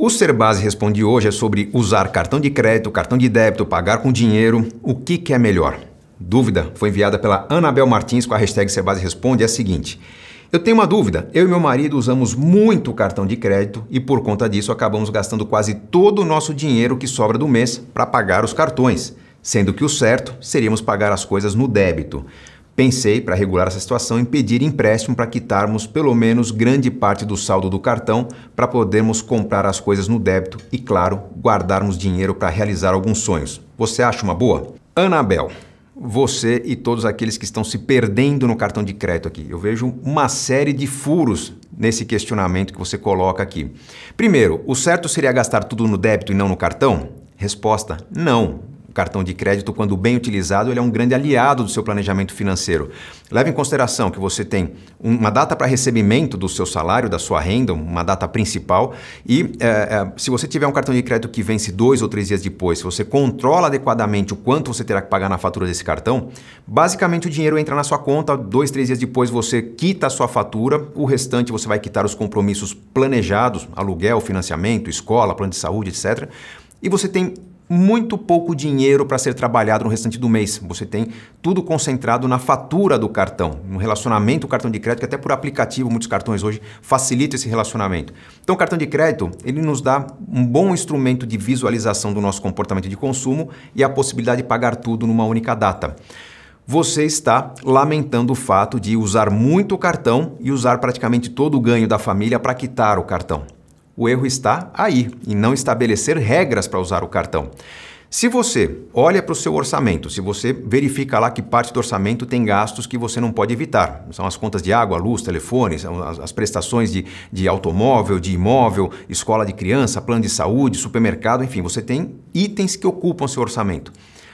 O Serbase Responde hoje é sobre usar cartão de crédito, cartão de débito, pagar com dinheiro, o que, que é melhor? Dúvida foi enviada pela Anabel Martins com a hashtag Serbase Responde é a seguinte... Eu tenho uma dúvida. Eu e meu marido usamos muito cartão de crédito e por conta disso acabamos gastando quase todo o nosso dinheiro que sobra do mês para pagar os cartões, sendo que o certo seríamos pagar as coisas no débito. Pensei, para regular essa situação, em pedir empréstimo para quitarmos pelo menos grande parte do saldo do cartão para podermos comprar as coisas no débito e, claro, guardarmos dinheiro para realizar alguns sonhos. Você acha uma boa? Anabel, você e todos aqueles que estão se perdendo no cartão de crédito aqui. Eu vejo uma série de furos nesse questionamento que você coloca aqui. Primeiro, o certo seria gastar tudo no débito e não no cartão? Resposta: não cartão de crédito, quando bem utilizado, ele é um grande aliado do seu planejamento financeiro. Leve em consideração que você tem uma data para recebimento do seu salário, da sua renda, uma data principal, e é, é, se você tiver um cartão de crédito que vence dois ou três dias depois, se você controla adequadamente o quanto você terá que pagar na fatura desse cartão, basicamente o dinheiro entra na sua conta, dois, três dias depois você quita a sua fatura, o restante você vai quitar os compromissos planejados, aluguel, financiamento, escola, plano de saúde, etc. E você tem muito pouco dinheiro para ser trabalhado no restante do mês. Você tem tudo concentrado na fatura do cartão, no relacionamento do cartão de crédito, que até por aplicativo muitos cartões hoje facilita esse relacionamento. Então, o cartão de crédito, ele nos dá um bom instrumento de visualização do nosso comportamento de consumo e a possibilidade de pagar tudo numa única data você está lamentando o fato de usar muito o cartão e usar praticamente todo o ganho da família para quitar o cartão o erro está aí, em não estabelecer regras para usar o cartão. Se você olha para o seu orçamento, se você verifica lá que parte do orçamento tem gastos que você não pode evitar, são as contas de água, luz, telefone, são as, as prestações de, de automóvel, de imóvel, escola de criança, plano de saúde, supermercado, enfim, você tem itens que ocupam seu orçamento.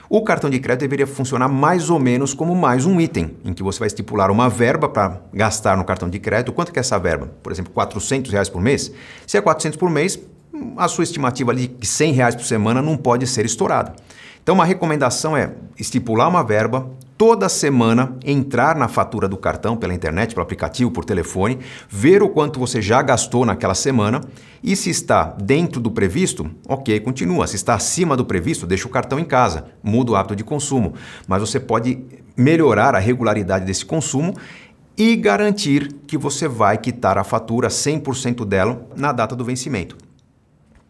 O cartão de crédito deveria funcionar mais ou menos como mais um item, em que você vai estipular uma verba para gastar no cartão de crédito. Quanto que é essa verba? Por exemplo, 400 reais por mês? Se é 400 por mês, a sua estimativa ali de 100 reais por semana não pode ser estourada. Então, uma recomendação é estipular uma verba, toda semana entrar na fatura do cartão pela internet, pelo aplicativo, por telefone, ver o quanto você já gastou naquela semana e se está dentro do previsto, ok, continua. Se está acima do previsto, deixa o cartão em casa, muda o hábito de consumo. Mas você pode melhorar a regularidade desse consumo e garantir que você vai quitar a fatura 100% dela na data do vencimento.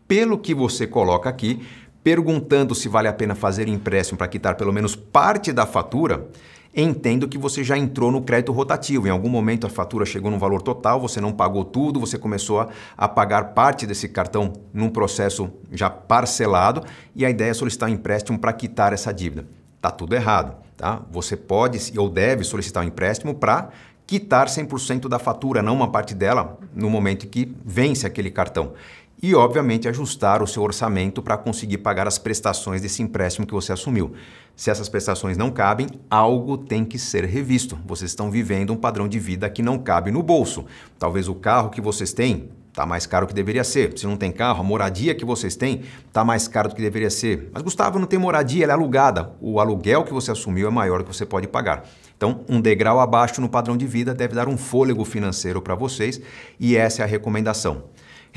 Pelo que você coloca aqui, perguntando se vale a pena fazer empréstimo para quitar pelo menos parte da fatura, entendo que você já entrou no crédito rotativo. Em algum momento a fatura chegou no valor total, você não pagou tudo, você começou a, a pagar parte desse cartão num processo já parcelado e a ideia é solicitar um empréstimo para quitar essa dívida. Tá tudo errado, tá? Você pode ou deve solicitar um empréstimo para quitar 100% da fatura, não uma parte dela, no momento que vence aquele cartão e, obviamente, ajustar o seu orçamento para conseguir pagar as prestações desse empréstimo que você assumiu. Se essas prestações não cabem, algo tem que ser revisto. Vocês estão vivendo um padrão de vida que não cabe no bolso. Talvez o carro que vocês têm está mais caro do que deveria ser. Se não tem carro, a moradia que vocês têm está mais caro do que deveria ser. Mas, Gustavo, não tem moradia, ela é alugada. O aluguel que você assumiu é maior do que você pode pagar. Então, um degrau abaixo no padrão de vida deve dar um fôlego financeiro para vocês e essa é a recomendação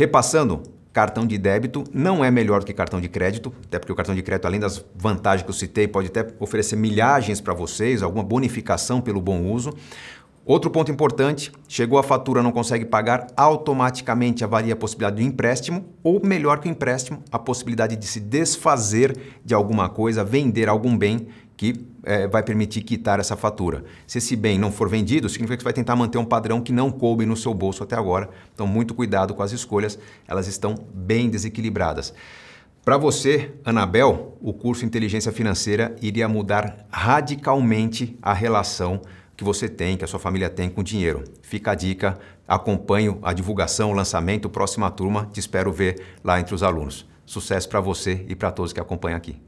Repassando, cartão de débito não é melhor que cartão de crédito, até porque o cartão de crédito, além das vantagens que eu citei, pode até oferecer milhagens para vocês, alguma bonificação pelo bom uso. Outro ponto importante: chegou a fatura, não consegue pagar, automaticamente avalia a possibilidade de empréstimo, ou melhor que o empréstimo, a possibilidade de se desfazer de alguma coisa, vender algum bem que é, vai permitir quitar essa fatura. Se esse bem não for vendido, significa que você vai tentar manter um padrão que não coube no seu bolso até agora. Então, muito cuidado com as escolhas, elas estão bem desequilibradas. Para você, Anabel, o curso Inteligência Financeira iria mudar radicalmente a relação que você tem, que a sua família tem com o dinheiro. Fica a dica, acompanho a divulgação, o lançamento, próxima turma, te espero ver lá entre os alunos. Sucesso para você e para todos que acompanham aqui.